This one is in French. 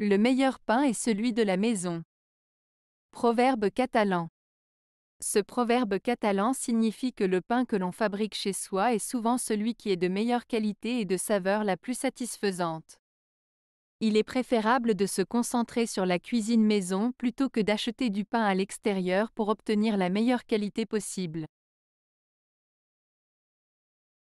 Le meilleur pain est celui de la maison. Proverbe catalan. Ce proverbe catalan signifie que le pain que l'on fabrique chez soi est souvent celui qui est de meilleure qualité et de saveur la plus satisfaisante. Il est préférable de se concentrer sur la cuisine maison plutôt que d'acheter du pain à l'extérieur pour obtenir la meilleure qualité possible.